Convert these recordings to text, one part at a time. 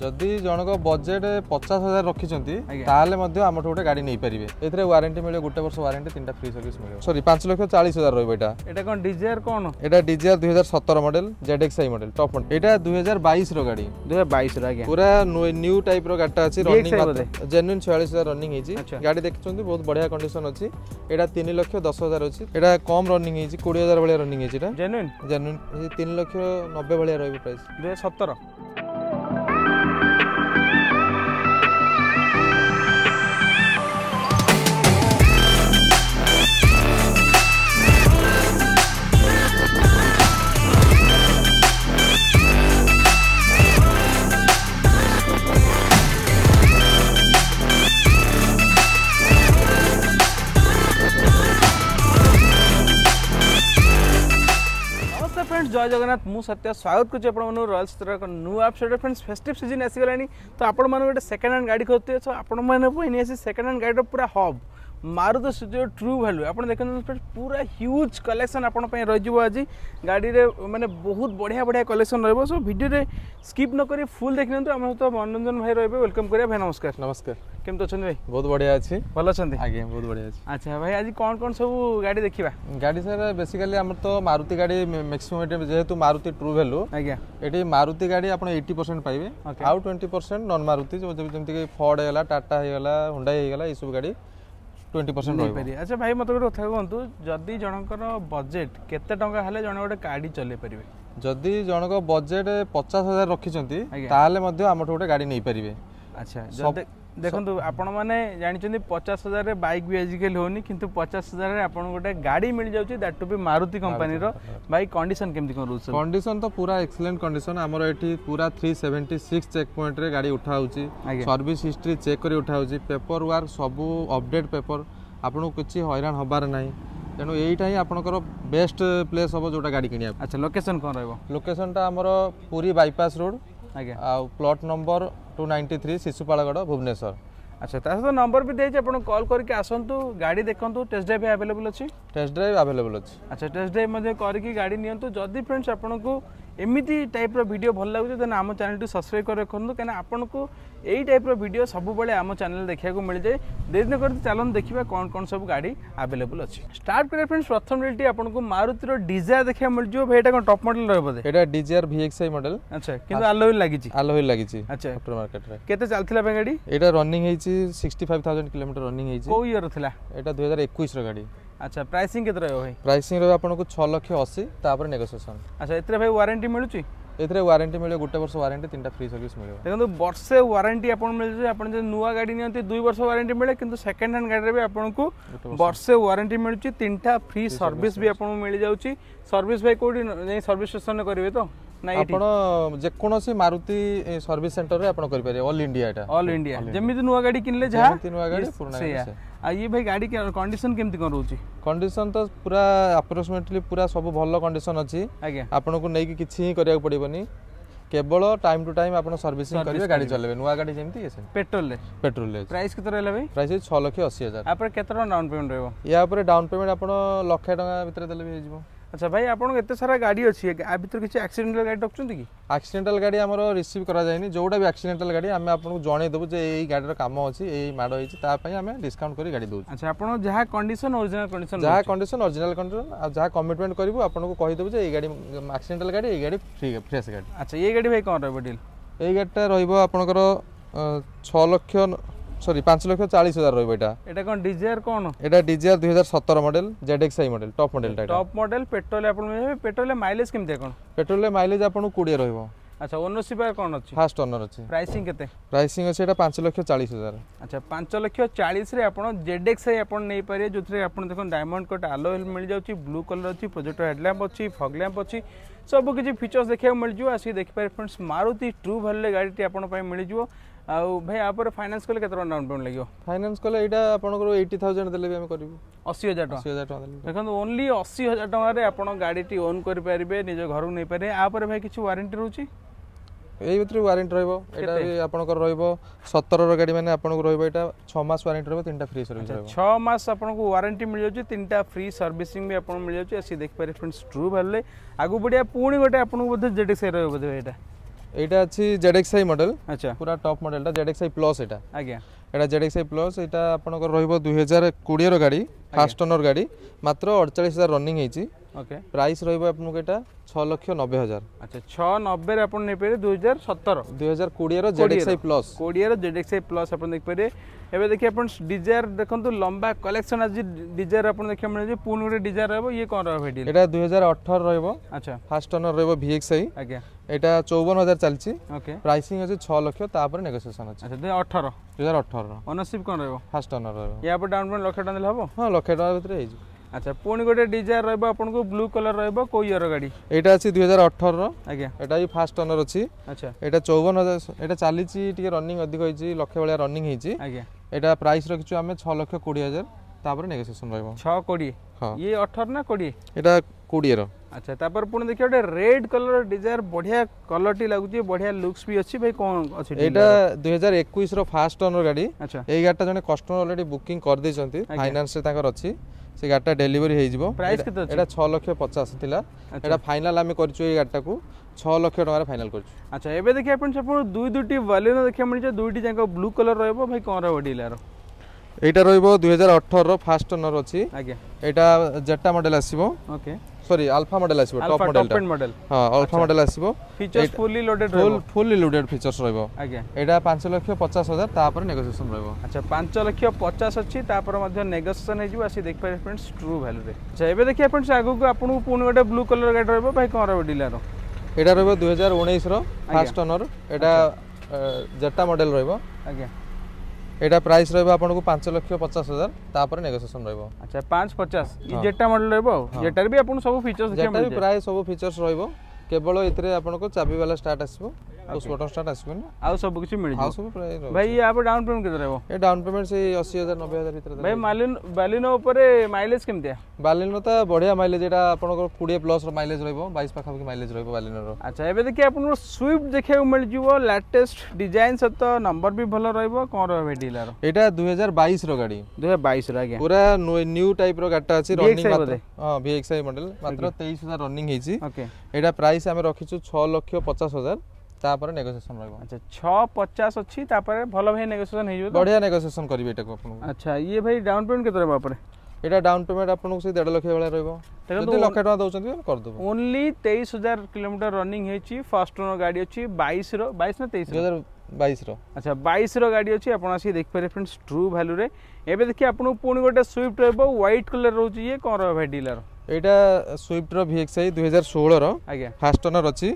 ଯଦି ଜଣଙ୍କ ବଜେଟ୍ ପଚାଶ ହଜାର ରଖିଛନ୍ତି ତାହେଲେ ମଧ୍ୟ ଆମଠୁ ଗୋଟେ ଗାଡ଼ି ନେଇପାରିବେ ଏଥିରେ ୱାରେଣ୍ଟି ମିଳିବ ଗୋଟେ ବର୍ଷ ୱାରେଣ୍ଟି ତିନିଟା ଫ୍ରି ସର୍ଭିସ୍ ମିଳିବ ସରି ପାଞ୍ଚ ଲକ୍ଷ ଚାଳିଶ ହଜାର ରହିବ ଏଇଟା ଏଇଟା କ'ଣ ଡିଜାୟାର କ'ଣ ଏଇଟା ଡିଜାୟାର ଦୁଇ ହଜାର ସତର model Z X I model top ଏଇଟା ଦୁଇ ହଜାର ବାଇଶର ଗାଡ଼ି ଦୁଇ ହଜାର ବାଇଶର ଆଜ୍ଞା ପୁରା ନ୍ୟୁ ଟାଇପ୍ର ଗାଡ଼ିଟା ଅଛି ରନିଂ ଜେନ୍ୟୁନ୍ ଛୟାଳିଶ ହଜାର ରନିଂ ହେଇଛି ଗାଡ଼ି ଦେଖିଛନ୍ତି ବହୁତ ବଢ଼ିଆ କଣ୍ଡିସନ୍ ଅଛି ଏଇଟା ତିନି ଲକ୍ଷ ଦଶ ହଜାର ଅଛି ଏଇଟା କମ୍ ରନିଂ ହେଇଛି କୋଡ଼ିଏ ହଜାର ଭଳିଆ ରନିଂ ହେଇଛି ଏଇଟା ଜେନ୍ୟୁନ୍ ଜେନ୍ୟୁନ୍ ତିନି ଲକ୍ଷ ନବେ ଭଳିଆ ରହିବ ପ୍ରାଇସ୍ ଦୁଇ ହଜାର ସତର जगन्नाथ मु सत्य स्वागत কৰি আপোনাক ৰয়্যালছৰ নতুন আপডেট ফ্ৰেণ্ডছ ফেষ্টিভ সিজন আহি গলানি ত আপোনাক মান সেকেন্ড হ্যান্ড গাড়ী খুতে আপোনাক মানে এনে আছে সেকেন্ড হ্যান্ড গাড়ীৰ पुरा হাব ମାରୁତି ସୁଜୁକିର ଟ୍ରୁ ଭ୍ୟାଲ୍ୟୁ ଆପଣ ଦେଖନ୍ତୁ ଫ୍ରେଣ୍ଡ ପୁରା ହ୍ୟୁଜ୍ କଲେକ୍ସନ୍ ଆପଣଙ୍କ ପାଇଁ ରହିଯିବ ଆଜି ଗାଡ଼ିରେ ମାନେ ବହୁତ ବଢ଼ିଆ ବଢ଼ିଆ କଲେକ୍ସନ୍ ରହିବ ସୋ ଭିଡ଼ିଓରେ ସ୍କିପ୍ ନ କରି ଫୁଲ୍ ଦେଖିନିଅନ୍ତୁ ଆମ ସହିତ ମନୋରଞ୍ଜନ ଭାଇ ରହିବେ ୱେଲକମ୍ କରିବା ଭାଇ ନମସ୍କାର ନମସ୍କାର କେମିତି ଅଛନ୍ତି ଭାଇ ବହୁତ ବଢ଼ିଆ ଅଛି ଭଲ ଅଛନ୍ତି ଆଜ୍ଞା ବହୁତ ବଢ଼ିଆ ଅଛି ଆଚ୍ଛା ଭାଇ ଆଜି କ'ଣ କ'ଣ ସବୁ ଗାଡ଼ି ଦେଖିବା ଗାଡ଼ି ସାର୍ ବେସିକାଲି ଆମର ତ ମାରୁତି ଗାଡ଼ି ମ୍ୟାକ୍ସିମମ୍ ଏଠି ଯେହେତୁ ମାରୁତି ଟ୍ରୁ ଭ୍ୟାଲ୍ୟୁ ଆଜ୍ଞା ଏଠି ମାରୁତି ଗାଡ଼ି ଆପଣ ଏଇଟି ପରସେଣ୍ଟ ପାଇବେ ଆଉ ଟ୍ୱେଣ୍ଟି ପରସେଣ୍ଟ ନନ୍ ମାରୁତି ଯେମିତିକି ଫର୍ଡ଼ ହେଇଗଲା ଟାଟା ହେଇଗଲା ହୁଣ୍ଡା ହେଇଗଲା ଏଇସବୁ ଗାଡ଼ି টোয়েন্টি ପରସେଣ୍ଟ ରହିପାରିବେ ଆଚ୍ଛା ଭାଇ ମୋତେ ଗୋଟେ କଥା କୁହନ୍ତୁ ଯଦି ଜଣଙ୍କର ବଜେଟ୍ କେତେ ଟଙ୍କା ହେଲେ ଜଣେ ଗୋଟେ ଗାଡ଼ି ଚଲେଇ ପାରିବେ ଯଦି ଜଣଙ୍କ ବଜେଟ୍ ପଚାଶ ହଜାର ରଖିଛନ୍ତି ତାହେଲେ ମଧ୍ୟ ଆମଠୁ ଗୋଟେ ଗାଡ଼ି ନେଇପାରିବେ ଆଚ୍ଛା ଦେଖନ୍ତୁ ଆପଣମାନେ ଜାଣିଛନ୍ତି ପଚାଶ ହଜାରରେ ବାଇକ୍ ବି ଆଜିକାଲି ହେଉନି କିନ୍ତୁ ପଚାଶ ହଜାରରେ ଆପଣଙ୍କୁ ଗୋଟେ ଗାଡ଼ି ମିଳିଯାଉଛି ଦାଟ୍ ଟୁ ବି ମାରୁତି କମ୍ପାନୀର ବାଇକ୍ କଣ୍ଡିସନ କେମିତି କ'ଣ ରହୁଛି କଣ୍ଡିସନ ତ ପୁରା ଏକ୍ସଲେଣ୍ଟ କଣ୍ଡିସନ ଆମର ଏଠି ପୁରା ଥ୍ରୀ ସେଭେଣ୍ଟି ସିକ୍ସ ଚେକ୍ ପଏଣ୍ଟରେ ଗାଡ଼ି ଉଠାହେଉଛି ସର୍ଭିସ୍ ହିଷ୍ଟ୍ରି ଚେକ୍ କରି ଉଠାହେଉଛି ପେପର ୱାର୍କ ସବୁ ଅପଡେଟ୍ ପେପର ଆପଣଙ୍କୁ କିଛି ହଇରାଣ ହେବାର ନାହିଁ ତେଣୁ ଏଇଟା ହିଁ ଆପଣଙ୍କର ବେଷ୍ଟ ପ୍ଲେସ୍ ହେବ ଯେଉଁଟା ଗାଡ଼ି କିଣିବା ଆଚ୍ଛା ଲୋକେସନ୍ କ'ଣ ରହିବ ଲୋକେସନଟା ଆମର ପୁରୀ ବାଇପାସ୍ ରୋଡ଼୍ ଆଉ plot number two ninety three Sisupalgarh Bhubaneswar ଆଚ୍ଛା ତା ସହିତ ନମ୍ବର ବି ଦେଇଛି ଆପଣ କଲ୍ କରିକି ଆସନ୍ତୁ ଗାଡ଼ି ଦେଖନ୍ତୁ ଟେଷ୍ଟ ଡ୍ରାଇଭ୍ ଆଭେଲେବୁଲ୍ ଅଛି টেস্ট ড্রাইভ আভেলেবল আছে আচ্ছা টেস্ট ড্রাইভ মধ্যে করিকি গাড়ি নিয়ন্তু যদি ফ্রেন্ডস আপনাকে এমিতি টাইপর ভিডিও ভাল লাগুছে দেন আম চ্যানেলটি সবসক্রাইব করে রাখুন কেন আপনার এই টাইপর ভিডিও সবুলে আম চ্যানেল দেখা যায় দেরি নকরি চালন দেখা কম কম সব গাড়ি আভেলেবল আছে স্টার্ট করে ফ্রেন্ডস প্রথম রেলটি আপনার মারুতির ডিজায়ার দেখা মিলিযোগ ভাই এটা কোন টপ মডেল রহব এটা ডিজায়ার ভিএক্সআই মডেল আচ্ছা কিন্তু আলোই লাগিছে আলোই লাগিছে আচ্ছা আফটার মার্কেট রে কেতে চালছিলা বে গাড়ি এটা রনিং হইছি 65000 কিলোমিটার রনিং হইছি কো ইয়ার থিলা এটা 2021 র গাড়ি আচ্ছা প্রাইসিং কেতে রহিব ভাই প্রাইসিং রহিব আপনাকে 6 লক্ষ 80 তারপরে নেগোসিয়েশন আচ্ছা এতে ভাই ওয়ারেন্টি মিলুচি এতে ওয়ারেন্টি মিলে গোটে বর্ষ ওয়ারেন্টি তিনটা ফ্রি সর্ভিস মিলবে দেখুন বর্ষে ওয়ারেন্টি আপনার মিলছে আপনার যদি নূয়া গাড়ি নিয়ন্তি দুই বর্ষ ওয়ারেন্টি মিলে কিন্তু সেকেন্ড হ্যান্ড গাড়িরে বি আপনাকে বর্ষে ওয়ারেন্টি মিলুচি তিনটা ফ্রি সর্ভিস বি আপনাকে মিলি যাউচি সর্ভিস ভাই কোটি সার্ভিস স্টেশন করবে তো ଆପଣ ଯେକୌଣସି ମାରୁତି ସର୍ଭିସ ସେଣ୍ଟରରେ ଆପଣ କରିପାରିବେ ଅଲ୍ ଇଣ୍ଡିଆ ଏଟା ଅଲ୍ ଇଣ୍ଡିଆ ଯେମିତି ନୂଆ ଗାଡି କିଣିଲେ ଯାହା ନୂଆ ଗାଡି ପୁରୁଣା ଆଉ ଇଏ ଭାଇ ଗାଡି କଣ୍ଡିସନ କେମିତି କ'ଣ ରହୁଛି କଣ୍ଡିସନ ତ ପୁରା ଆପ୍ରୋକ୍ସିମେଟଲି ପୁରା ସବୁ ଭଲ କଣ୍ଡିସନ ଅଛି ଆଜ୍ଞା ଆପଣଙ୍କୁ ନେଇକି କିଛି ହିଁ କରିବାକୁ ପଡ଼ିବନି କେବଳ টাইম ଟୁ টাইম ଆପଣ ସର୍ଭିସିଂ করবে ଗାଡ଼ି ଚଲେଇବେ ନୂଆ ଗାଡ଼ି ଯେମିତି আছে ପେଟ୍ରୋଲରେ পেট্রোল କେତେ কত ଭାଇ ভাই প্রাইস 6 লক্ষ 80 হাজার আপরে কত টাকা ডাউন পেমেন্ট রহব ইয়া উপরে ডাউন পেমেন্ট আপন লক্ষ টাকা ভিতরে দেলে হয়ে আচ্ছা ভাই আপনার এত সারা গাড়ি অছি আ ভিতর কিছু অ্যাক্সিডেন্টাল গাড়ি রাখছেন কি অ্যাক্সিডেন্টাল গাড়ি আমার রিসিভ করা যায়নি যেটা বি অ্যাক্সিডেন্টাল গাড়ি আমি আপনাকে জনাই দেবু যে এই গাড়ির কাম অছি এই মাড় হয়েছে তা আমি ডিসকাউন্ট করে গাড়ি দেবু আচ্ছা আপনার যা কন্ডিশন অরিজিনাল কন্ডিশন যা কন্ডিশন অরিজিনাল কন্ডিশন আর যা কমিটমেন্ট করিবু আপনাকে কই দেবু যে এই গাড়ি অ্যাক্সিডেন্টাল গাড়ি এই গাড়ি ফ্রি ফ্রেস গাড়ি আচ্ছা এই গাড়ি ভাই কোন রইব ডিল এই গাড়িটা রইব আপনার ছ লক্ষ সরি পাঁচ লক্ষ চাল হাজার রয়েছে এটা এটা কোন ডিজিআর কোন এটা ডিজিআর দুই হাজার সতেরো model Z X I model top মডেলটা টপ মডেল পেট্রোল আপনার পেট্রোলে মাইলেজ কেমতি কোন পেট্রোলে মাইলেজ আপনার কুড়ি রহব আচ্ছা ওনরশিপ আর কোন আছে ফার্স্ট ওনর আছে প্রাইসিং কত প্রাইসিং আছে এটা 5 লক্ষ 40 হাজার আচ্ছা 5 লক্ষ 40 রে জেড এক্স আই আপন নেই পারে যোথরে আপন দেখুন ডায়মন্ড কট আলো হেল মিল যাচ্ছে ব্লু কলর আছে প্রজেক্টর হেডল্যাম্প আছে ফগ ল্যাম্প আছে ସବୁ କିଛି ଫିଚର୍ସ ଦେଖିବାକୁ ମିଳିଯିବ ଆସିକି ଦେଖିପାରିବେ ଫ୍ରେଣ୍ଡସ୍ ମାରୁତି ଟ୍ରୁ ଭାଲ୍ୟୁରେ ଗାଡ଼ିଟି ଆପଣଙ୍କ ପାଇଁ ମିଳିଯିବ ଆଉ ଭାଇ ଆ ପରେ ଫାଇନାନ୍ସ କଲେ କେତେ ଟଙ୍କା ଡାଉନ୍ ପେମେଣ୍ଟ ଲାଗିବ ଫାଇନାନ୍ସ କଲେ ଏଇଟା ଆପଣଙ୍କର ଏଇଟି ଥାଉଜେଣ୍ଡ ଦେଲେ ବି ଆମେ କରିବୁ ଅଶୀ ହଜାର ଟଙ୍କା ଅଶୀ ହଜାର ଟଙ୍କା ଦେଖନ୍ତୁ ଓନ୍ଲି ଅଶୀ ହଜାର ଟଙ୍କାରେ ଆପଣ ଗାଡ଼ିଟି ଓନ୍ କରିପାରିବେ ନିଜ ଘରକୁ ନେଇପାରିବେ ଆ ପରେ ଭାଇ କିଛି ୱାରେଣ୍ଟି ରହୁଛି এই ভিতরে ওয়ারেন্টি রইব এটা বি আপনার রইব 17 র গাড়ি মানে আপনার রইব এটা 6 মাস ওয়ারেন্টি রইব তিনটা ফ্রি সার্ভিস রইব 6 মাস আপনার ওয়ারেন্টি মিল যাচ্ছে তিনটা ফ্রি সার্ভিসিং বি আপনার মিল যাচ্ছে আসি দেখ পারে ফ্রেন্ডস ট্রু ভালে আগু বড়িয়া পুনি গোটে আপনার বোধে জেডেক্সআই রইব বোধে এটা এইটা আছে জেডেক্সআই মডেল আচ্ছা পুরা টপ মডেলটা জেডেক্সআই প্লাস এটা আজ্ঞা এটা জেডেক্সআই প্লাস এটা আপনার রইব 2020 র গাড়ি ফার্স্ট ওনার গাড়ি মাত্র 48000 রানিং হইছি ଓକେ ପ୍ରାଇସ୍ ରହିବ ଆପଣଙ୍କୁ ଏଇଟା ଛଅ ଲକ୍ଷ ନବେ ହଜାର ଆଚ୍ଛା ଛଅ ନବେରେ ଆପଣ ନେଇପାରିବେ ଦୁଇ ହଜାର ସତର ଦୁଇ ହଜାର କୋଡ଼ିଏର ଜେଡେକ୍ସଆଇ ପ୍ଲସ୍ କୋଡ଼ିଏର ଜେଡେକ୍ସଆଇ ପ୍ଲସ୍ ଆପଣ ଦେଖିପାରିବେ ଏବେ ଦେଖି ଆପଣ ଡିଜାୟାର ଦେଖନ୍ତୁ ଲମ୍ବା କଲେକ୍ସନ୍ ଆଜି ଡିଜାୟାର ଆପଣ ଦେଖିବାକୁ ମିଳିଛି ପୁଣି ଗୋଟେ ଡିଜାୟାର ରହିବ ଇଏ କ'ଣ ରହିବ ଏଠି ଏଇଟା ଦୁଇ ହଜାର ଅଠର ରହିବ ଆଚ୍ଛା ଫାର୍ଷ୍ଟ ଓନର୍ ରହିବ ଭିଏକ୍ସଆଇ ଆଜ୍ଞା ଏଇଟା ଚଉବନ ହଜାର ଚାଲିଛି ଓକେ ପ୍ରାଇସିଂ ଅଛି ଛଅ ଲକ୍ଷ ତାପରେ ନେଗୋସିଏସନ୍ ଅଛି ଆଚ୍ଛା ଦୁଇ ହଜାର ଅଠର ଦୁଇ ହଜାର ଅଠରର ଓନରସିପ୍ କ'ଣ ରହିବ ଫାର୍ଷ୍ଟ ଓନର୍ ରହିବ ୟା ପରେ ଡାଉନ୍ ପେମେଣ୍ଟ ଲକ୍ଷେ ଟଙ୍କା ଦେଲେ ହେବ ହଁ ଲକ୍ଷେ ଟଙ୍କା ଭିତରେ ହେଇଯିବ আচ্ছা পুনি গোটে ডিজায়ার রহব আপনার ব্লু কলর রহব কো ইয়ার গাড়ি এটা আছে দুই হাজার অঠর আজ্ঞা এটা বি ফার্স্ট অনর অছি আচ্ছা এটা চৌবন হাজার এটা চালিছি টিকে রনিং অধিক হয়েছি লক্ষে ভাড়া রনিং হয়েছি আজ্ঞা এটা প্রাইস রাখিছু আমি ছ লক্ষ কোড়ি হাজার তারপরে নেগোসিয়েসন রহব ছ কোড়ি ইয়ে অঠর না কোড়ি এটা কোড়িয়ের আচ্ছা তারপর পুনি দেখি গোটে রেড কলর ডিজায়ার বঢ়িয়া কলরটি লাগুছে বঢ়িয়া লুকস বি আছে ভাই কোন আছে এটা 2021 র ফার্স্ট অনর গাড়ি আচ্ছা এই গাড়িটা জনে কাস্টমার অলরেডি বুকিং কর দিছন্তি ফাইনান্স রে তাকর আছে ସେ ଗାଡ଼ିଟା ଡେଲିଭରି ହେଇଯିବ ଏଇଟା ଛଅ ଲକ୍ଷ ପଚାଶ ଥିଲା ଏଇଟା ଫାଇନାଲ୍ ଆମେ କରିଛୁ ଏଇ ଗାଡ଼ିଟାକୁ ଛଅ ଲକ୍ଷ ଟଙ୍କାରେ ଫାଇନାଲ୍ କରିଛୁ ଆଚ୍ଛା ଏବେ ଦେଖିବା ଆପଣ ଆପଣ ଦୁଇ ଦୁଇଟି ବାଲିନୋ ଦେଖିବାକୁ ମିଳିଛି ଦୁଇଟି ଯାକ ବ୍ଲୁ କଲର୍ ରହିବ ଭାଇ କ'ଣ ରହିବ ଡିଲାର ଏଇଟା ରହିବ ଦୁଇ ହଜାର ଅଠରର ଫାଷ୍ଟ ଓନର୍ ଅଛି ଆଜ୍ଞା ଏଇଟା ଜେଟା ମଡ଼େଲ୍ ଆସିବ ଓକେ সরি আলফা মডেল আসিব টপ মডেল মডেল হ্যাঁ আলফা মডেল আসিব features fully loaded full fully loaded features রইব আজ্ঞা এটা 5 লক্ষ 50 হাজার তারপরে নেগোসিয়েশন রইব আচ্ছা 5 লক্ষ 50 আছে তারপরে মধ্যে নেগোসিয়েশন হইজিব আসি দেখ পারে फ्रेंड्स ট্রু ভ্যালু রে আচ্ছা এবে দেখি फ्रेंड्स আগু আপনু পুন গটে ব্লু কালার গাড়ি রইব ভাই কোন রইব ডিলার এটা রইব 2019 র ফার্স্ট ওনার এটা জেটা মডেল রইব আজ্ঞা এটা প্রাইস রহব আপনার পাঁচ লক্ষ পচাশ হাজার তাপরে নেগোসিয়েসন রহব আচ্ছা পাঁচ পচাশ জেটা মডেল রহব জেটার বি আপনার সব ফিচর্স জেটার প্রায় সব ফিচর্স রহব কেবল এতে আপনার চাবি বালা স্টার্ট আসবে ଆଉ ସ୍ପଟନ୍ ଷ୍ଟାର୍ଟ ଆସିବନି ଆଉ ସବୁ କିଛି ମିଳିଯିବ ଆଉ ସବୁ ପ୍ରାୟ ଭାଇ ୟା ପରେ ଡାଉନ୍ ପେମେଣ୍ଟ କେତେ ରହିବ ଏ ଡାଉନ୍ ପେମେଣ୍ଟ ସେଇ ଅଶୀ ହଜାର ନବେ ହଜାର ଭିତରେ ଭାଇ ମାଲିନ ବାଲିନୋ ଉପରେ ମାଇଲେଜ କେମିତିଆ ବାଲିନୋ ତ ବଢିଆ ମାଇଲେଜ ଏଇଟା ଆପଣଙ୍କର କୋଡ଼ିଏ ପ୍ଲସ୍ର ମାଇଲେଜ ରହିବ ବାଇଶ ପାଖାପାଖି ମାଇଲେଜ ରହିବ ବାଲିନୋର ଆଚ୍ଛା ଏବେ ଦେଖି ଆପଣଙ୍କର ସ୍ୱିଫ୍ଟ ଦେଖିବାକୁ ମିଳିଯିବ ଲାଟେଷ୍ଟ ଡିଜାଇନ୍ ସହିତ ନମ୍ବର ବି ଭଲ ରହିବ କ'ଣ ରହିବ ଭାଇ ଡିଲାର ଏଇଟା ଦୁଇ ହଜାର ବାଇଶର ଗାଡ଼ି ଦୁଇ ହଜାର ବାଇଶର ଆଜ୍ଞା ପୁରା ନ୍ୟୁ ଟାଇପ୍ର ଗାଡ଼ିଟା ଅଛି ରନିଂ ହଁ ଭିଏକ୍ସଆଇ ମଡେଲ ମାତ୍ର ତେଇଶ ହଜାର ରନିଂ ହେଇଛି ଏଇଟା ପ୍ରାୟ প্রাইস আমি রখিছু ছ লক্ষ পচাশ হাজার তাপরে নেগোসিয়েসন রহিব আচ্ছা 650 আছে তাপরে ভালো ভাই নেগোসিয়েসন হই যাবে বড়িয়া নেগোসিয়েসন করিবে এটা আপন আচ্ছা ইয়ে ভাই ডাউন পেমেন্ট কত রহিব আপরে এটা ডাউন পেমেন্ট আপনাকে সেই 1.5 লক্ষ বেলা রহিব যদি লক্ষ টাকা দউছন্তি কর দেব ওনলি 23000 কিলোমিটার রানিং হইছি ফার্স্ট ওনার গাড়ি আছে 22 র 22 না 23 2022 র আচ্ছা 22 র গাড়ি আছে আপন আসি দেখ পারে फ्रेंड्स ট্রু ভ্যালু রে এবে দেখি আপন পুনি গোটে সুইফট রহিব হোয়াইট কালার রহুছি ইয়ে কোন রহিব ভাই ডিলার ଏଇଟା ସୁଇଫ୍ଟର ଭିଏକ୍ସଆଇ ଦୁଇ ହଜାର ଷୋହଳର ଫାଷ୍ଟ ଓନର ଅଛି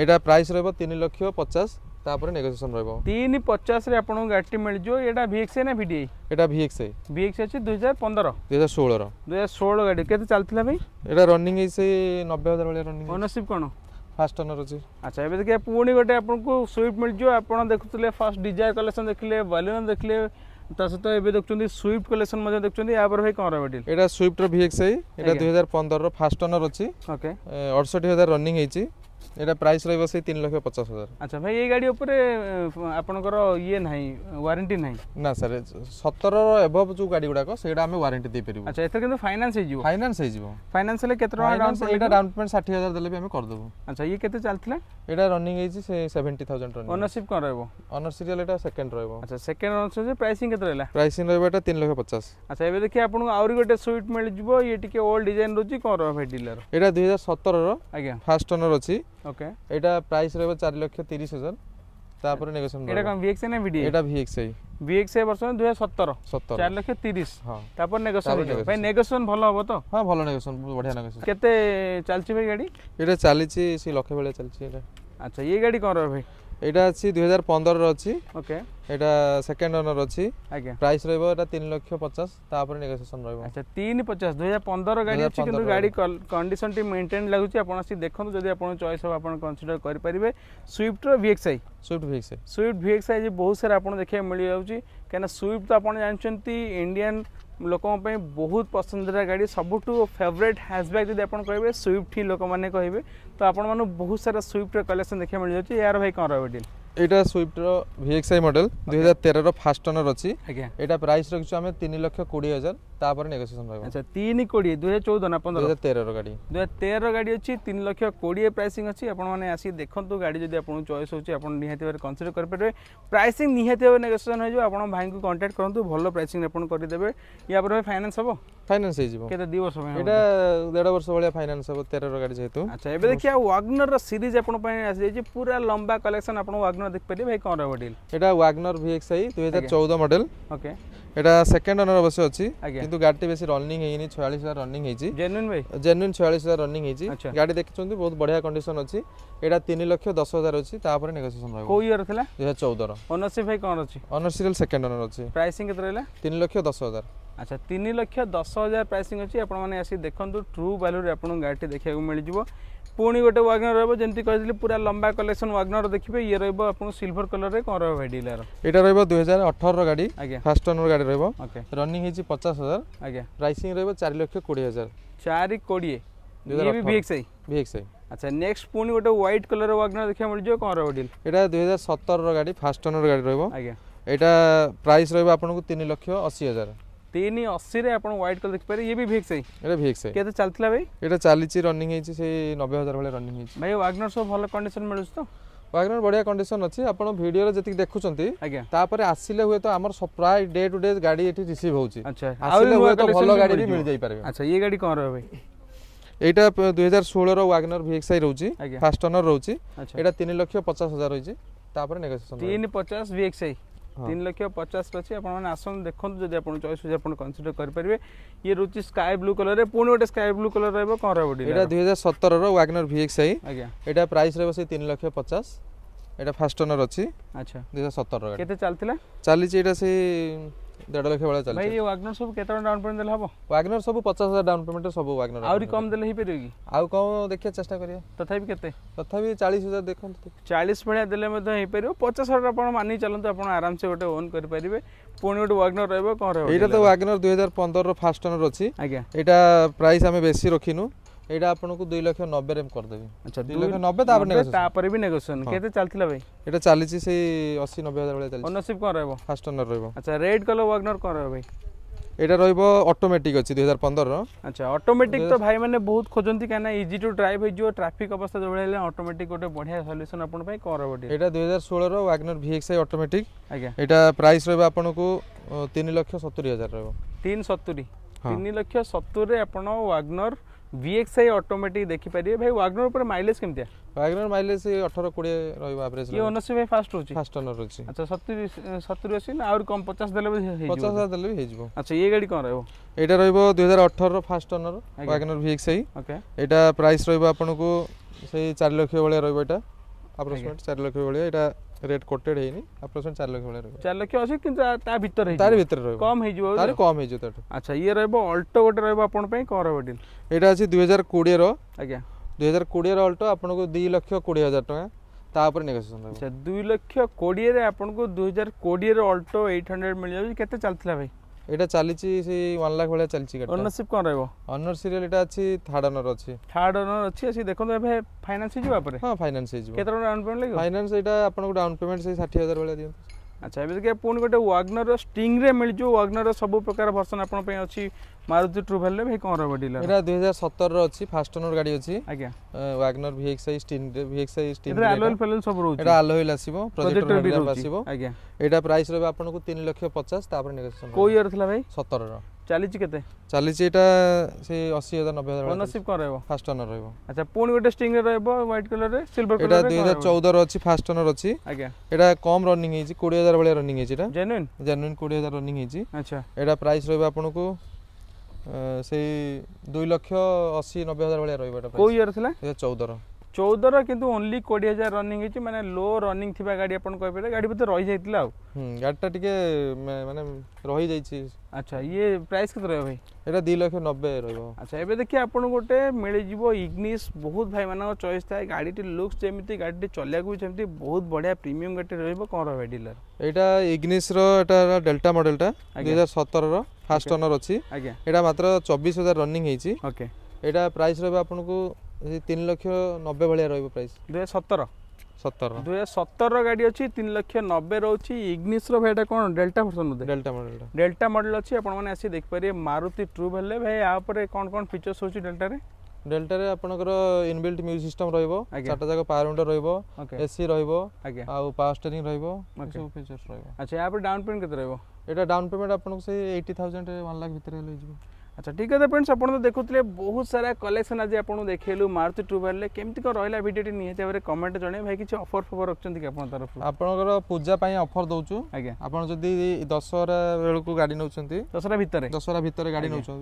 ଏଇଟା ପ୍ରାଇସ୍ ରହିବ ତିନି ଲକ୍ଷ ପଚାଶ ତାପରେ ନେଗୋସିଏସନ ରହିବ ତିନି ପଚାଶରେ ଆପଣଙ୍କୁ ଗାଡ଼ିଟି ମିଳିଯିବ ଏଇଟା ଭିଏକ୍ସଆଇ ନା ଭିଡିଆଇ ଏଇଟା ଭିଏକ୍ସଆଇ ଭିଏକ୍ସଆଇ ଅଛି ଦୁଇ ହଜାର ପନ୍ଦର ଦୁଇ ହଜାର ଷୋହଳର ଦୁଇ ହଜାର ଷୋହଳ ଗାଡ଼ି କେତେ ଚାଲିଥିଲା ଭାଇ ଏଇଟା ରନିଂ ହେଇ ସେଇ ନବେ ହଜାର ଭଳିଆ ରନିଂ ଓନରସିପ୍ କ'ଣ ফার্স্ট ওনার অছি আচ্ছা এবে দেখে পুনি গোটে আপনার সুইফট মিলজো আপনার দেখুলে ফার্স্ট ডিজায়ার কলেকশন দেখলে বালিনো দেখলে ତା ସହିତ ଏବେ ଦେଖୁଛନ୍ତି ସୁଇଫ୍ଟ କଲେକ୍ସନ ମଧ୍ୟ ଦେଖୁଛନ୍ତି ୟା ପରେ ଭାଇ କ'ଣ ରହିବ ଡିଲ୍ ଏଇଟା ସୁଇଫ୍ଟର ଭିଏକ୍ସଆଇ ଏଇଟା ଦୁଇ ହଜାର ପନ୍ଦରର ଫାଷ୍ଟ ଓନର ଅଛି ଓକେ ଅଠଷଠି ହଜାର ରନିଂ ହେଇଛି এটা প্রাইস রহিব সেই তিন লক্ষ পচাশ হাজার আচ্ছা ভাই এই গাড়ি উপরে আপনার ইয়ে নাই ওয়ারেন্টি নাই না স্যার সতের এভব যে গাড়ি গুড়াক সেটা আমি ওয়ারেন্টি দিয়ে পারিব আচ্ছা এতে কিন্তু ফাইনান্স হয়ে যাব ফাইনান্স হয়ে যাব ফাইনান্স হলে কত টাকা ডাউন পেমেন্ট এটা ডাউন পেমেন্ট 60000 দেলে আমি করে দেব আচ্ছা ইয়ে কত চলতিলা এটা রানিং হইছি সে 70000 রানিং ওনারশিপ কোন রহব ওনার সিরিয়াল এটা সেকেন্ড রহব আচ্ছা সেকেন্ড ওনারশিপ যে প্রাইসিং কত রহলা প্রাইসিং রহব এটা 3 লক্ষ 50 আচ্ছা এবে দেখি আপনার আউরি গটে সুইট মিল যাব ইয়ে টিকে ওল্ড ডিজাইন রছি কোন রহব ভাই ডিলার এটা 2017 র আজ্ঞা ফার্স্ট ওনার আছে ওকে এটা প্রাইস রয়েবে চার লক্ষ তিরিশ হাজার তারপরে নেগোসিয়েশন এটা কম ভিএক্স না ভিডি এটা VX I VX I version 2017 17 4 লক্ষ 30 হ্যাঁ তারপর নেগোসিয়েশন ভাই নেগোসিয়েশন ভালো হবে তো হ্যাঁ ভালো নেগোসিয়েশন বঢ়িয়া নেগোসিয়েশন কেতে চালছি ভাই গাড়ি এটা চালিছি সে লক্ষ বেলে চালছি এটা আচ্ছা এই গাড়ি কোন রে ভাই এটা আছে 2015 র আছে ওকে এটা সেকেন্ড ওনার অছি প্রাইস রইব এটা 3 লক্ষ 50 তারপরে নেগোসিয়েশন রইব আচ্ছা 3 50 2015 গাড়ি আছে কিন্তু গাড়ি কন্ডিশন টি মেইনটেইন লাগুছি আপন আসি দেখুন যদি আপন চয়েস হবে আপন কনসিডর করি পারিবে সুইফট র VXI Swift VXI Swift VXI যে বহুত সারা আপন দেখে মিলি যাউছি কেন সুইফট তো আপন জানছন্তি ইন্ডিয়ান ଲୋକଙ୍କ ପାଇଁ ବହୁତ ପସନ୍ଦର ଗାଡ଼ି ସବୁଠୁ ଫେଭରେଟ୍ ହ୍ୟାଚବ୍ୟାକ୍ ଯଦି ଆପଣ କହିବେ ସୁଇଫ୍ଟ ହିଁ ଲୋକମାନେ କହିବେ ତ ଆପଣମାନଙ୍କୁ ବହୁତ ସାରା ସୁଇଫ୍ଟର କଲେକ୍ସନ୍ ଦେଖିବାକୁ ମିଳିଯାଉଛି ଏହାର ଭାଇ କ'ଣ ରହିବ ଡିଲ୍ এটা সুইফটর ভিএক্সআই মডেল দুই হাজার তেরর ফার্স্ট অনার অছি এটা প্রাইস রাখছি আমি তিন লক্ষ কোড়ি হাজার তারপরে নেগোসিয়েশন ରହିବ আচ্ছা 3 কোটি 2014 না 15 2013 ର ଗାଡି 2013 ର ଗାଡି ଅଛି 3 ଲକ୍ଷ 20 ପ୍ରାଇସିଂ ଅଛି ଆପଣ ମାନେ ଆସି ଦେଖନ୍ତୁ ଗାଡି ଯଦି ଆପଣଙ୍କୁ ଚଏସ୍ ହେଉଛି ଆପଣ ନିହାତି ଭାବରେ କନସିଡର କରିପାରିବେ ପ୍ରାଇସିଂ ନିହାତି ଭାବରେ ନେଗୋସିଏସନ୍ ହୋଇଯିବ ଆପଣ ଭାଇଙ୍କୁ କଣ୍ଟାକ୍ଟ କରନ୍ତୁ ଭଲ ପ୍ରାଇସିଂ ଆପଣ କରିଦେବେ ୟା ପରେ ଫାଇନାନ୍ସ ହେବ ଫାଇନାନ୍ସ ହେଇଯିବ କେତେ ଦୁଇ ବର୍ଷ ପାଇଁ ଏଇଟା ଦେଢ଼ ବର୍ଷ ଭଳିଆ ଫାଇନାନ୍ସ ହେବ ତେରର ଗାଡି ଯେହେତୁ ଆଚ୍ଛା ଏବେ ଦେଖିବା ୱାଗ୍ନରର ସିରିଜ୍ ଆପଣଙ୍କ ପାଇଁ ଆସିଯାଇଛି ପୁରା ଲମ୍ବା କଲେକ୍ସନ୍ ଆପଣ ୱାଗ୍ନର ଦେଖିପାରିବେ ଭାଇ କ'ଣ ରହିବ ଡିଲ୍ ଏଇଟା ୱାଗ୍ନର ଭିଏକ୍ସ ଆଇ ଦୁଇହଜାର ଚଉଦ ମଡେଲ୍ ଓକେ এটা সেকেন্ড ওনার অবশ্য অছি কিন্তু গাড়িটি বেশি রনিং হইনি 46000 রনিং হইছি জেনুইন ভাই জেনুইন 46000 রনিং হইছি গাড়ি দেখছন্তি বহুত বঢ়িয়া কন্ডিশন অছি এটা 3 লক্ষ 10000 অছি তারপরে নেগোসিয়েশন রহিব কোই ইয়ার থিলা 2014 র ওনারশিপ ভাই কোন অছি ওনার সিরিয়াল সেকেন্ড ওনার অছি প্রাইসিং কত রহিলা 3 লক্ষ 10000 আচ্ছা তিন লক্ষ দশ হাজার প্রাইসিং অছি আপনার আসি দেখুন ট্রু ভ্যালুরে আপনার গাড়িটি দেখা মিলিযোগ পুঁ গোটে ওয়াগনার রহব যেমনি কে পুরা লম্বা কলেকশন ওয়াগনার দেখবে ইয়ে রহব আপনার সিলভর কলরের কম রহব ভাই ডিলার এটা রহব দুই হাজার অঠর গাড়ি আজ্ঞা ফার্স্ট ওনর গাড়ি রহব রনিং হয়েছে পচাশ হাজার আজ্ঞা প্রাইসিং রহব চারি লক্ষ কোড়ি হাজার চারি কোড়ি ভিএক্সআই ভিএক্সআই আচ্ছা নেক্সট পুনি গোটে হোয়াইট কলর ওয়াগনার দেখা মিলিযোগ কম রহব ডিল এটা দুই হাজার সতর গাড়ি ফার্স্ট ওনর গাড়ি রহব আজ্ঞা এটা প্রাইস রহব আপনার তিন লক্ষ অশী হাজার ତିନି ଅଶୀରେ ଆପଣ ହ୍ୱାଇଟ୍ କଲର୍ ଦେଖିପାରିବେ ଇଏ ବି ଭିକ୍ସ ଆଇ ଏଇଟା ଭିକ୍ସ ଆଇ କେତେ ଚାଲିଥିଲା ଭାଇ ଏଇଟା ଚାଲିଛି ରନିଂ ହେଇଛି ସେଇ ନବେ ହଜାର ଭଳିଆ ରନିଂ ହେଇଛି ଭାଇ ୱାଗ୍ନର ସବୁ ଭଲ କଣ୍ଡିସନ୍ ମିଳୁଛି ତ ୱାଗ୍ନର ବଢ଼ିଆ କଣ୍ଡିସନ୍ ଅଛି ଆପଣ ଭିଡ଼ିଓରେ ଯେତିକି ଦେଖୁଛନ୍ତି ତାପରେ ଆସିଲେ ହୁଏତ ଆମର ପ୍ରାୟ ଡେ ଟୁ ଡେ ଗାଡ଼ି ଏଠି ରିସିଭ୍ ହେଉଛି ଆସିଲେ ହୁଏତ ଭଲ ଗାଡ଼ି ବି ମିଳିଯାଇପାରିବ ଆଚ୍ଛା ଇଏ ଗାଡ଼ି କ'ଣ ରହିବ ଭାଇ এইটা দুই হাজার ষোলর ওয়াগনর ভিএক্সআই রয়েছে ফার্স্ট অনর রয়েছে এটা তিন লক্ষ পচাশ হাজার রয়েছে তারপরে নেগোসিয়েশন তিন পচাশ ভিএক্সআই তিন লক্ষ পଚାଶ ଅଛି ଆପଣମାନେ ଆସନ୍ତୁ ଦେଖନ୍ତୁ ଯଦି ଆପଣ ଚଏସ୍ ହେଉଛି ଆପଣ କନସିଡର କରିପାରିବେ ଇଏ ରହୁଛି ସ୍କାଏ ବ୍ଲୁ କଲର୍ରେ ପୁଣି ଗୋଟେ ସ୍କାଏ ବ୍ଲୁ କଲର୍ ରହିବ କ'ଣ ରହିବ ଏଇଟା ଦୁଇ ହଜାର ସତରର ୱାଗନର ଭିଏକ୍ସ ଆଇ ଆଜ୍ଞା ଏଇଟା ପ୍ରାଇସ୍ ରହିବ ସେଇ ତିନି ଲକ୍ଷ ପଚାଶ ଏଇଟା ଫାଷ୍ଟ ଓନର୍ ଅଛି ଆଚ୍ଛା ଦୁଇ ହଜାର ସତରର କେତେ ଚାଲିଥିଲା ଚାଲିଛି ଏଇଟା ସେଇ দেড় লক্ষ ভাড়া ଚାଲିଛି ଭାଇ ୱାଗନର ସବୁ କେତେ ଟଙ୍କା ଡାଉନ୍ ପେମେଣ୍ଟ ଦେଲେ ହବ ୱାଗନର ସବୁ 50000 ଡାଉନ୍ ପେମେଣ୍ଟ ସବୁ ୱାଗନର ଆହୁରି କମ ଦେଲେ ହେଇ ପାରିବ କି ଆଉ କମ ଦେଖିବା ଚେଷ୍ଟା କରିବା ତଥାପି କେତେ ତଥାପି 40000 ଦେଖନ୍ତୁ 40 ଭଳିଆ ଦେଲେ ମଧ୍ୟ ହେଇ ପାରିବ 50000 ଆପଣ ମାନି ଚାଲନ୍ତୁ ଆପଣ ଆରାମସେ ଗୋଟେ ଓନ୍ କରି ପାରିବେ ପୁଣି ଗୋଟେ ୱାଗନର ରହିବ କଣ ରହିବ ଏଇଟା ତ ୱାଗନର 2015 ର ଫାଷ୍ଟ ଓନର ଅଛି ଆଜ୍ଞା ଏଇଟା ପ୍ରାଇସ୍ ଆମେ ବେଶୀ ରଖିନୁ ଏଇଟା ଆପଣଙ୍କୁ ଦୁଇ ଲକ୍ଷ করদেবি আচ্ছা ଆଚ୍ଛା ଦୁଇ ଲକ୍ଷ ନବେ ତାପରେ তারপরে ବି নেগোসিয়েশন କେତେ ଚାଲିଥିଲା ଭାଇ ଏଇଟା ଚାଲିଛି ସେଇ ଅଶୀ ନବେ ହଜାର ଭଳିଆ ଚାଲିଛି ଓନରସିପ୍ କ'ଣ ରହିବ ফার্স্ট ওনার ରହିବ ଆଚ୍ଛା ରେଡ୍ କଲର୍ ওয়াগনার କ'ଣ ରହିବ ଭାଇ এটা রহব অটোমেটিক আছে 2015 র আচ্ছা অটোমেটিক তো ভাই মানে বহুত খোজନ୍ତି কেন ইজি টু ড্রাইভ হই যো ট্রাফিক অবস্থা যেবলে হেলে অটোমেটিক গটে বঢ়িয়া সলিউশন আপন পাই কর রহব এটা 2016 র ওয়াগনার ভিএক্সআই অটোমেটিক আজ্ঞা এটা প্রাইস রহব আপনাকে 3 লক্ষ 70 হাজার রহব 370 3 লক্ষ 70 রে আপন ওয়াগনার VXI অটোমেটিক দেখিপারিবে ভাই ওয়াগনর উপরে মাইলেজ কেমতিয়া ওয়াগনর মাইলেজ 18 20 রহিব এভারেজ ইয়ে 79 ভাই ফাস্ট রহুচি ফাস্ট টার্নার রহুচি আচ্ছা 70 70 80 না আর কম 50 দেলে হেই যাব 50 হাজার দেলে হেই যাব আচ্ছা এই গাড়ি কোন রহিব এটা রহিব 2018 র first turner WagonR VXI okay এটা প্রাইস রহিব আপনাকু সেই 4 লক্ষ ভলিয়া রহিব এটা আপ্রক্সিমেট 4 লক্ষ ভলিয়া এটা রেড কোটেড হে নি আপরোছ 4 লক্ষ বেলে 4 লক্ষ আছে কিন্তু তা ভিতর রই তাৰ ভিতৰ ৰয় কম হৈ যো তাৰ কম হৈ যো আচ্ছা ই ৰেবা অলটো গটে ৰেবা আপোন পই কৰে বেটিল এটা আছে 2020 ৰ আগয়া 2020 ৰ অলটো আপোনক 2 লক্ষ 20000 টকা তাৰ ওপৰ নেগোসিয়েশন আছে 2 লক্ষ 20000 ৰ আপোনক 2020 ৰ অলটো 800 মিলি যাব কিতে চালি থলাবে এটা ଚାଲିଛି ସେଇ 1 লাখ ଭଳିଆ ଚାଲିଛି ଗାଡ଼ି ଓନରସିପ କ'ଣ ରହିବ ଓନର ସିରିୟଲ ଏଟା ଅଛି ଥାର୍ଡ ଓନର ଅଛି ଥାର୍ଡ ଓନର ଅଛି ଆସି ଦେଖନ୍ତୁ ଏବେ ଫାଇନାନ୍ସ ହେଇଯିବ ପରେ ହଁ ଫାଇନାନ୍ସ ହେଇଯିବ କେତେ ଟଙ୍କା ଡାଉନ ପେମେଣ୍ଟ ଲାଗିବ ଫାଇନାନ୍ସ ଏଇଟା ଆପଣଙ୍କୁ ଡାଉନ ପେମେଣ୍ଟ ସେଇ 60000 ଭଳିଆ ଦିଅନ୍ତୁ ଆଚ୍ଛା ଏବେ ଦେଖିବା ପୁଣି ଗୋଟେ ୱାଗ୍ନରର ଷ୍ଟିଙ୍ଗରେ ମିଳିଯିବ ୱାଗ୍ନରର ସବୁ ପ୍ରକାର ଭର୍ସନ୍ ଆପଣଙ୍କ ପାଇଁ ଅଛି ମାରୁତି ଟ୍ରୁଭେଲରେ ଭାଇ କ'ଣ ରହିବ ଡିଲର ଏଇଟା ଦୁଇ ହଜାର ସତରର ଅଛି ଫାଷ୍ଟ ଓନର ଗାଡ଼ି ଅଛି ଆଜ୍ଞା ୱାଗ୍ନର ଭିଏକ୍ସଆଇ ଷ୍ଟିଙ୍ଗରେ ଭିଏକ୍ସଆଇ ଷ୍ଟିଙ୍ଗରେ ଆଲୋଏଲ୍ ଫେଲୋଏଲ୍ ସବୁ ରହୁଛି ଏଇଟା ଆଲୋଏଲ୍ ଆସିବ ପ୍ରୋଜେକ୍ଟର ବି ଆସିବ ଆଜ୍ଞା ଏଇଟା ପ୍ରାଇସ୍ ରହିବ ଆପଣଙ୍କୁ ତିନି ଲକ୍ଷ ପଚାଶ ତାପରେ ନେଗୋସିଏସନ୍ କୋଉ ଇୟର ଥିଲା ଭାଇ ସତରର ଚାଲିଛି କେତେ ଚାଲିଛି ଏଇଟା ସେଇ ଅଶୀ ହଜାର ନବେ ହଜାର ଓନରସିପ୍ କ'ଣ ରହିବ ଫାଷ୍ଟ ଓନର ରହିବ ଆଚ୍ଛା ପୁଣି ଗୋଟେ ଷ୍ଟିଙ୍ଗରେ ରହିବ ହ୍ୱାଇଟ୍ କଲର୍ରେ ସିଲ୍ଭର ଏଇଟା ଦୁଇ ହଜାର ଚଉଦର ଅଛି ଫାଷ୍ଟ ଓନର ଅଛି ଆଜ୍ଞା ଏଇଟା କମ୍ ରନିଂ ହେଇଛି କୋଡ଼ିଏ ହଜାର ଭଳିଆ ରନିଂ ହେଇଛି ଏଇଟା ଜେନୁଇନ୍ ଜେନୁଇନ୍ କୋଡ଼ିଏ ହଜାର ରନିଂ ହେଇଛି ଆଚ୍ଛା ଏଇଟା ପ୍ରାଇସ୍ ରହିବ ଆପଣଙ୍କୁ ସେଇ ଦୁଇ ଲକ୍ଷ ଅଶୀ ନବେ ହଜାର ଭଳିଆ ରହିବ ଏଇଟା କୋଉ ଇୟର୍ ଥିଲା ଦୁଇ ହଜାର ଚଉଦର চৌদর কিন্তু ওনলি কোড়িয়ে হাজার রনিং হয়েছে মানে লো রনিং থাকা গাড়ি আপনার কইপারে গাড়ি বোধ রয়ে যাই গাড়িটা টিকে মানে রয়ে যাই আচ্ছা ইয়ে প্রাইস কত রহব ভাই এটা দুই লক্ষ নবে রহব আচ্ছা এবে দেখি আপনার গোটে মিলিযোগ ইগনিস বহুত ভাই মান চয়েস থাকে গাড়িটি লুকস যেমি গাড়িটি চলাইকু সেমি বহুত বড়িয়া প্রিমিয়ম গাড়িটি রহব কম রহব ডিলর এটা ইগনিস র এটা ডেল্টা মডেলটা দুই হাজার সতর র ফার্স্ট অনর অছি এটা মাত্র চব্বিশ হাজার রনিং হয়েছি ওকে এটা প্রাইস রহব আপনার তিন লক্ষ নবে ভাড়া রহব প্রাইস দুই সতের সতের দুই সতের গাড়ি অছি তিন লক্ষ নবে রয়েছে ইগনিসর ভাই এটা কোণ ডেল্টা ভর্সন বোধে ডেল্টা মডেলটা ডেল্টা মডেল অছি আপন মানে আসি দেখিপারে মারুতি ট্রু ভেলে ভাই আপরে কোণ কোণ ফিচর্স হচ্ছে ডেল্টারে ডেল্টারে আপনার ইনবিল্ট মিউজিক সিস্টম রহব চারটা যাক পাওয়ার উইন্ডো রহব এসি রহব আউ পাওয়ার স্টিয়ারিং রহব সব ফিচর্স রহব আচ্ছা ইয়াপরে ডাউন পেমেন্ট কত রহব এটা ডাউন পেমেন্ট আপনাকে সেই 80000 1 লাখ ভিতরে হলে যাব আচ্ছা ঠিক আছে ফ্রেন্ডস আপনার তো দেখুলে বহুত সারা কলেকশন আজ আপনার দেখলু মারুতি টু টুবেলরে কেমতি কম রহলা ভিডিওটি নিহতি ভাবে কমেন্ট জনাই ভাই কিছু অফর ফফর রাখছেন কি আপনার তরফ আপনার পূজা পাই অফর দৌছু আজ্ঞা আপনার যদি দশহরা বেড়ে গাড়ি নেউছেন দশহরা ভিতরে দশহরা ভিতরে গাড়ি নেউছেন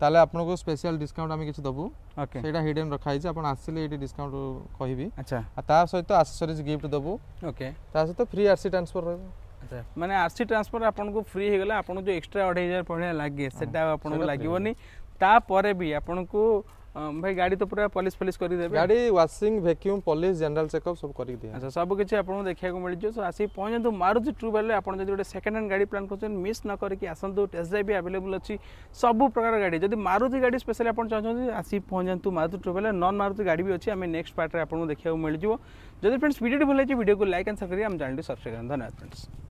তাহলে আপনার স্পেশাল ডিসকাউন্ট আমি কিছু দেবু ওকে সেটা হিডেন রখা হয়েছে আপনার আসলে এটি ডিসকাউন্ট কহবি আচ্ছা আর তা সহ আসেসরিজ গিফট দেবু ওকে তা সহ ফ্রি আরসি ট্রান্সফর রহবে मैंने आरसी ट्रांसफर आपको फ्री हो गला आपको जो एक्सट्रा अढ़ाई हजार भाया लगे से लगे नहींपर भी आपन भाई गाड़ी तो पूरा पलिस फलिस कर दे गाड़ी washing vacuum polish general checkup सब कर सब किसी आपको देखा मिली सो आस पहुंचा मारुति ट्रू वाले आप गोटे सेकेंड हैंड गाड़ी प्लां कर मिस न करके आसतु टेस्ट ड्राइव भी आवेलेबल अच्छी सब प्रकार गाड़ी जब मारुति गाड़ी स्पेशल आप चाहते आसिक पहुंचा मारुति ट्रू बेल नन मारुति गाड़ी भी अच्छी आम नेक्स्ट पार्ट्रे आपको देखा मिलजो जब फ्रेंड्स भिडियो भी भले भिडियो को लाइक एंड सक्रिय आम चैनल सब्सक्राइब करें धन्यवाद फ्रेंड्स